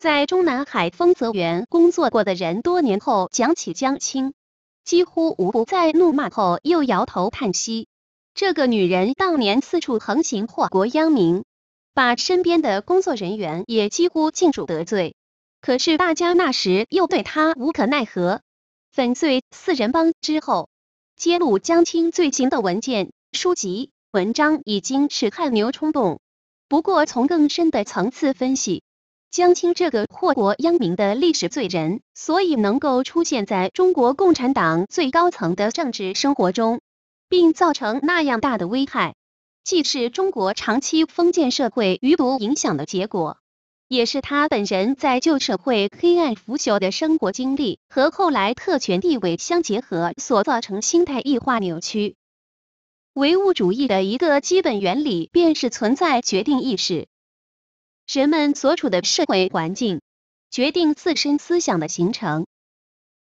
在中南海丰泽园工作过的人，多年后讲起江青，几乎无不在怒骂后又摇头叹息。这个女人当年四处横行，祸国殃民，把身边的工作人员也几乎尽数得罪。可是大家那时又对她无可奈何。粉碎四人帮之后，揭露江青罪行的文件、书籍、文章，已经是汗牛充栋。不过从更深的层次分析。江青这个祸国殃民的历史罪人，所以能够出现在中国共产党最高层的政治生活中，并造成那样大的危害，既是中国长期封建社会余毒影响的结果，也是他本人在旧社会黑暗腐朽的生活经历和后来特权地位相结合所造成心态异化扭曲。唯物主义的一个基本原理，便是存在决定意识。人们所处的社会环境决定自身思想的形成。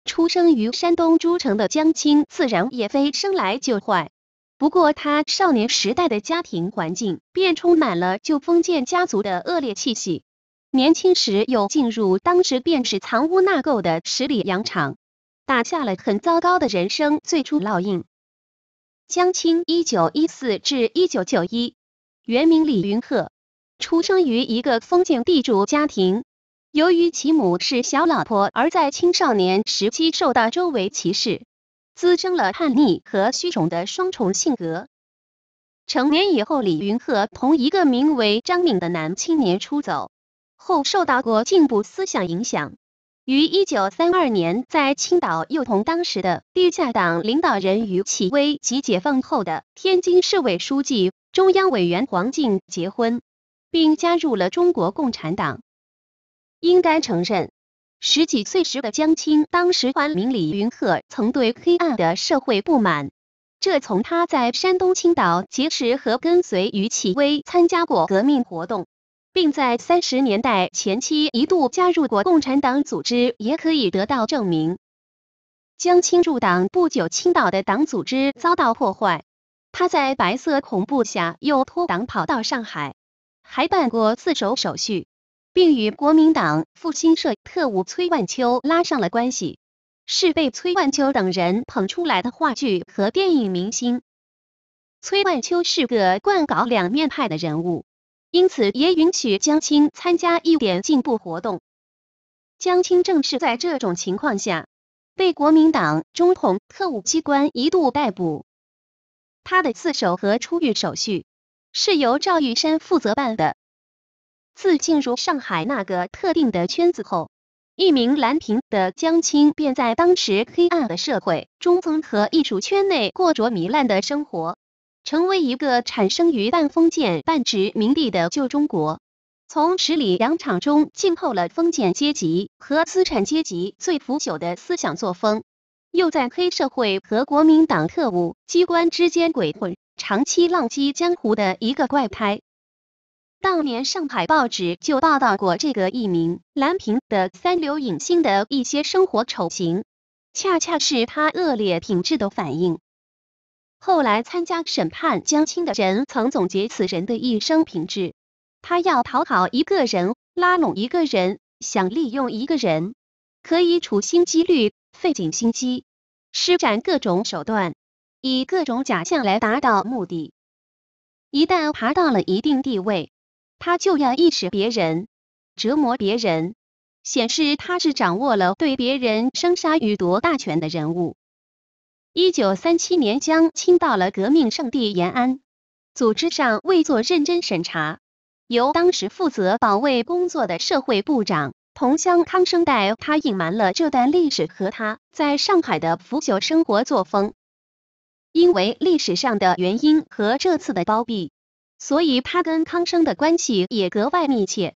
出生于山东诸城的江青，自然也非生来就坏。不过，他少年时代的家庭环境便充满了旧封建家族的恶劣气息。年轻时又进入当时便是藏污纳垢的十里洋场，打下了很糟糕的人生最初烙印。江青 （1914-1991），原名李云鹤。出生于一个封建地主家庭，由于其母是小老婆，而在青少年时期受到周围歧视，滋生了叛逆和虚荣的双重性格。成年以后，李云鹤同一个名为张敏的男青年出走，后受到过进步思想影响，于一九三二年在青岛又同当时的地下党领导人于启威及解放后的天津市委书记、中央委员黄静结婚。并加入了中国共产党。应该承认，十几岁时的江青当时还名李云鹤，曾对黑暗的社会不满。这从他在山东青岛结识和跟随于启威参加过革命活动，并在三十年代前期一度加入过共产党组织，也可以得到证明。江青入党不久，青岛的党组织遭到破坏，他在白色恐怖下又脱党，跑到上海。还办过自首手续，并与国民党复兴社特务崔万秋拉上了关系，是被崔万秋等人捧出来的话剧和电影明星。崔万秋是个惯搞两面派的人物，因此也允许江青参加一点进步活动。江青正是在这种情况下，被国民党中统特务机关一度逮捕。他的自首和出狱手续。是由赵玉山负责办的。自进入上海那个特定的圈子后，一名蓝屏的江青，便在当时黑暗的社会中风和艺术圈内过着糜烂的生活，成为一个产生于半封建半殖民地的旧中国，从十里洋场中浸透了封建阶级和资产阶级最腐朽的思想作风。又在黑社会和国民党特务机关之间鬼混，长期浪迹江湖的一个怪胎。当年上海报纸就报道过这个艺名“蓝屏”的三流影星的一些生活丑行，恰恰是他恶劣品质的反映。后来参加审判江青的人曾总结此人的一生品质：他要讨好一个人，拉拢一个人，想利用一个人，可以处心积虑。费尽心机，施展各种手段，以各种假象来达到目的。一旦爬到了一定地位，他就要一识别人，折磨别人，显示他是掌握了对别人生杀予夺大权的人物。一九三七年，江青到了革命圣地延安，组织上未做认真审查，由当时负责保卫工作的社会部长。同乡康生代他隐瞒了这段历史和他在上海的腐朽生活作风，因为历史上的原因和这次的包庇，所以他跟康生的关系也格外密切。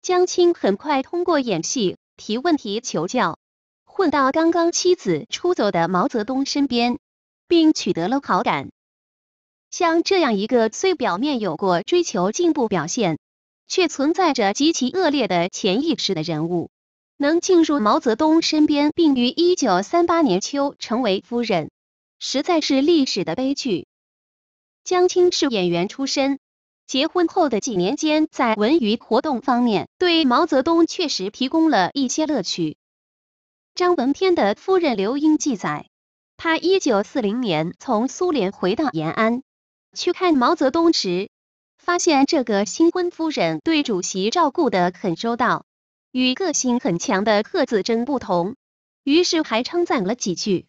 江青很快通过演戏、提问题、求教，混到刚刚妻子出走的毛泽东身边，并取得了好感。像这样一个虽表面有过追求进步表现。却存在着极其恶劣的潜意识的人物，能进入毛泽东身边，并于一九三八年秋成为夫人，实在是历史的悲剧。江青是演员出身，结婚后的几年间，在文娱活动方面，对毛泽东确实提供了一些乐趣。张文天的夫人刘英记载，他一九四零年从苏联回到延安，去看毛泽东时。发现这个新婚夫人对主席照顾的很周到，与个性很强的贺子珍不同，于是还称赞了几句。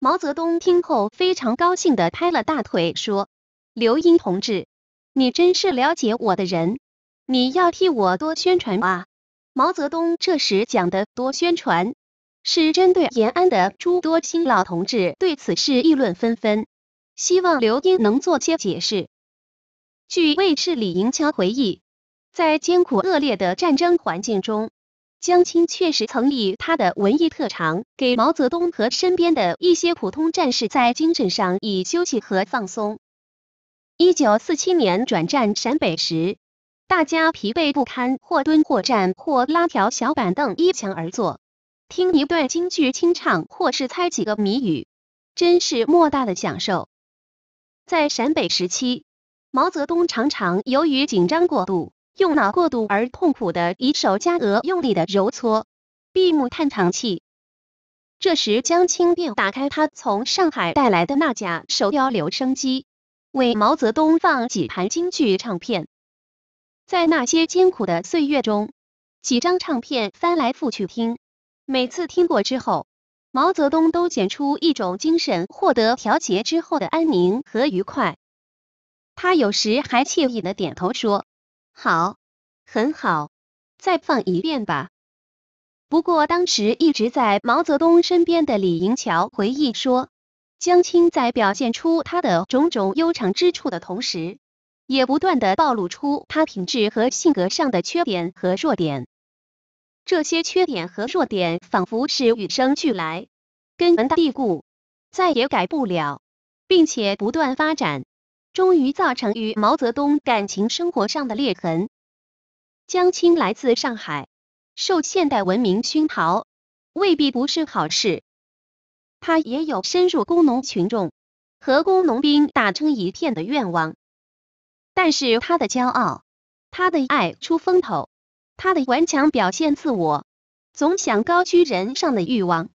毛泽东听后非常高兴的拍了大腿说：“刘英同志，你真是了解我的人，你要替我多宣传啊！”毛泽东这时讲的多宣传，是针对延安的朱多清老同志对此事议论纷纷，希望刘英能做些解释。据卫士李银桥回忆，在艰苦恶劣的战争环境中，江青确实曾以他的文艺特长给毛泽东和身边的一些普通战士在精神上以休息和放松。一九四七年转战陕北时，大家疲惫不堪，或蹲或站，或拉条小板凳依墙而坐，听一段京剧清唱，或是猜几个谜语，真是莫大的享受。在陕北时期。毛泽东常常由于紧张过度、用脑过度而痛苦的以手夹额，用力的揉搓，闭目叹长气。这时，江青便打开他从上海带来的那架手雕留声机，为毛泽东放几盘京剧唱片。在那些艰苦的岁月中，几张唱片翻来覆去听，每次听过之后，毛泽东都显出一种精神获得调节之后的安宁和愉快。他有时还惬意的点头说：“好，很好，再放一遍吧。”不过当时一直在毛泽东身边的李银桥回忆说：“江青在表现出他的种种悠长之处的同时，也不断的暴露出他品质和性格上的缺点和弱点。这些缺点和弱点仿佛是与生俱来、根深蒂固，再也改不了，并且不断发展。”终于造成与毛泽东感情生活上的裂痕。江青来自上海，受现代文明熏陶，未必不是好事。他也有深入工农群众和工农兵打成一片的愿望。但是他的骄傲、他的爱出风头、他的顽强表现自我、总想高居人上的欲望，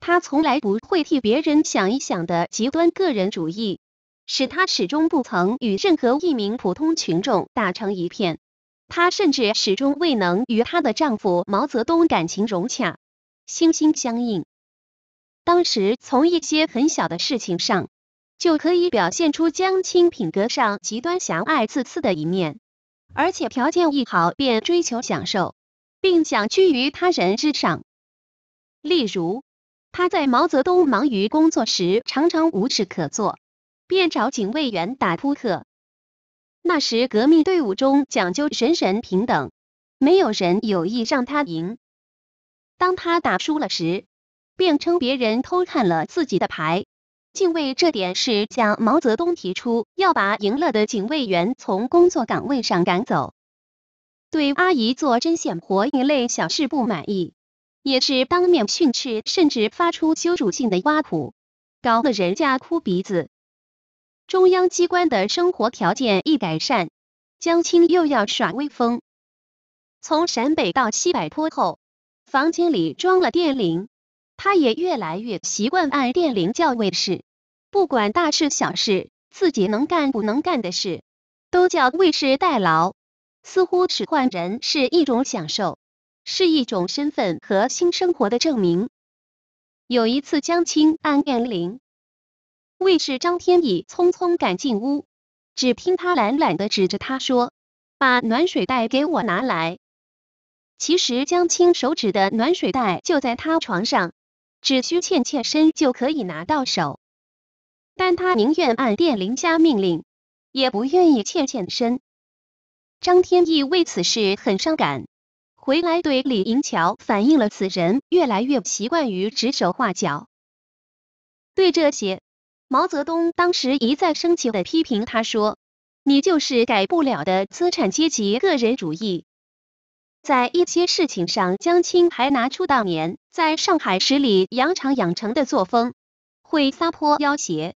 他从来不会替别人想一想的极端个人主义。使她始终不曾与任何一名普通群众打成一片，她甚至始终未能与她的丈夫毛泽东感情融洽、心心相印。当时，从一些很小的事情上，就可以表现出江青品格上极端狭隘、自私的一面，而且条件一好便追求享受，并想居于他人之上。例如，她在毛泽东忙于工作时，常常无事可做。便找警卫员打扑克。那时革命队伍中讲究人人平等，没有人有意让他赢。当他打输了时，便称别人偷看了自己的牌。敬为这点事，向毛泽东提出要把赢了的警卫员从工作岗位上赶走。对阿姨做针线活一类小事不满意，也是当面训斥，甚至发出羞辱性的挖苦，搞得人家哭鼻子。中央机关的生活条件一改善，江青又要耍威风。从陕北到西柏坡后，房间里装了电铃，他也越来越习惯按电铃叫卫士，不管大事小事，自己能干不能干的事，都叫卫士代劳。似乎使唤人是一种享受，是一种身份和新生活的证明。有一次，江青按电铃。卫士张天意匆匆赶进屋，只听他懒懒的指着他说：“把暖水袋给我拿来。”其实江青手指的暖水袋就在他床上，只需欠欠身就可以拿到手，但他宁愿按电铃下命令，也不愿意欠欠身。张天翼为此事很伤感，回来对李银桥反映了此人越来越习惯于指手画脚，对这些。毛泽东当时一再生气的批评他说：“你就是改不了的资产阶级个人主义，在一些事情上，江青还拿出当年在上海十里洋场养成的作风，会撒泼要挟。”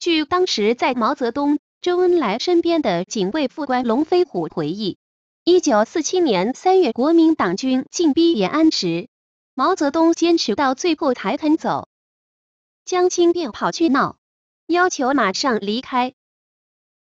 据当时在毛泽东、周恩来身边的警卫副官龙飞虎回忆，一九四七年三月国民党军进逼延安时，毛泽东坚持到最后才肯走。江青便跑去闹，要求马上离开。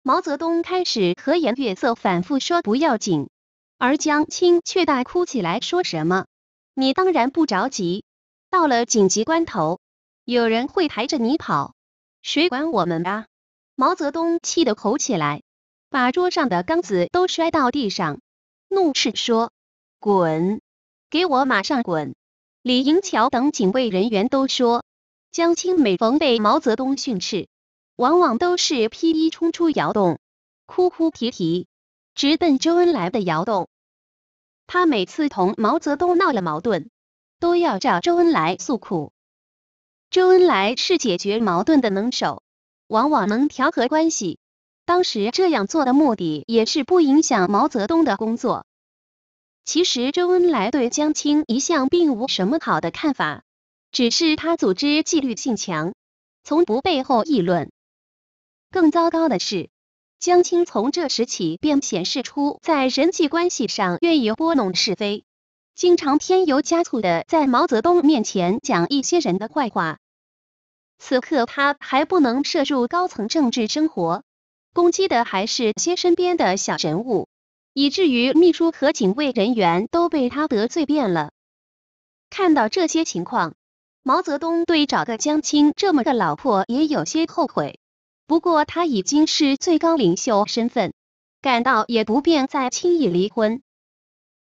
毛泽东开始和颜悦色，反复说不要紧，而江青却大哭起来，说什么：“你当然不着急，到了紧急关头，有人会抬着你跑，谁管我们啊！”毛泽东气得吼起来，把桌上的缸子都摔到地上，怒斥说：“滚，给我马上滚！”李银桥等警卫人员都说。江青每逢被毛泽东训斥，往往都是披衣冲出窑洞，哭哭啼啼，直奔周恩来的窑洞。他每次同毛泽东闹了矛盾，都要找周恩来诉苦。周恩来是解决矛盾的能手，往往能调和关系。当时这样做的目的也是不影响毛泽东的工作。其实周恩来对江青一向并无什么好的看法。只是他组织纪律性强，从不背后议论。更糟糕的是，江青从这时起便显示出在人际关系上愿意拨弄是非，经常添油加醋的在毛泽东面前讲一些人的坏话。此刻他还不能涉入高层政治生活，攻击的还是些身边的小人物，以至于秘书和警卫人员都被他得罪遍了。看到这些情况。毛泽东对找个江青这么个老婆也有些后悔，不过他已经是最高领袖身份，感到也不便再轻易离婚。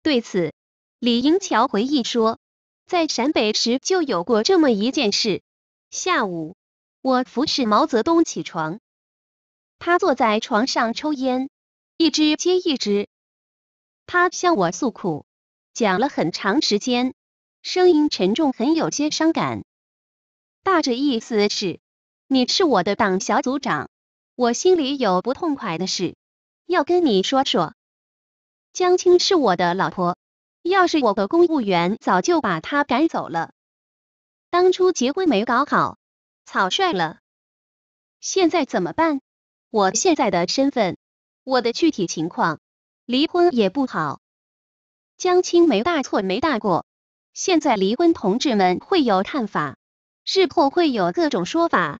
对此，李银桥回忆说，在陕北时就有过这么一件事：下午，我服侍毛泽东起床，他坐在床上抽烟，一支接一支。他向我诉苦，讲了很长时间。声音沉重，很有些伤感。大致意思是：你是我的党小组长，我心里有不痛快的事，要跟你说说。江青是我的老婆，要是我的公务员，早就把她赶走了。当初结婚没搞好，草率了。现在怎么办？我现在的身份，我的具体情况，离婚也不好。江青没大错，没大过。现在离婚，同志们会有看法，日后会有各种说法。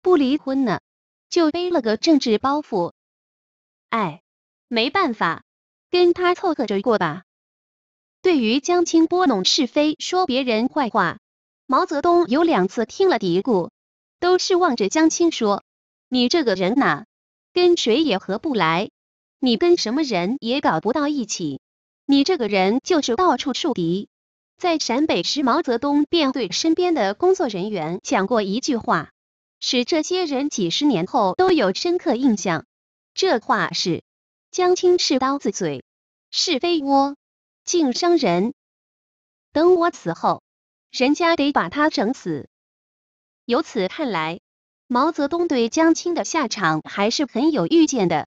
不离婚呢，就背了个政治包袱。哎，没办法，跟他凑合着过吧。对于江青拨弄是非、说别人坏话，毛泽东有两次听了嘀咕，都是望着江青说：“你这个人呐，跟谁也合不来，你跟什么人也搞不到一起，你这个人就是到处树敌。”在陕北时，毛泽东便对身边的工作人员讲过一句话，使这些人几十年后都有深刻印象。这话是：“江青是刀子嘴，是非窝，竟伤人。等我死后，人家得把他整死。”由此看来，毛泽东对江青的下场还是很有预见的。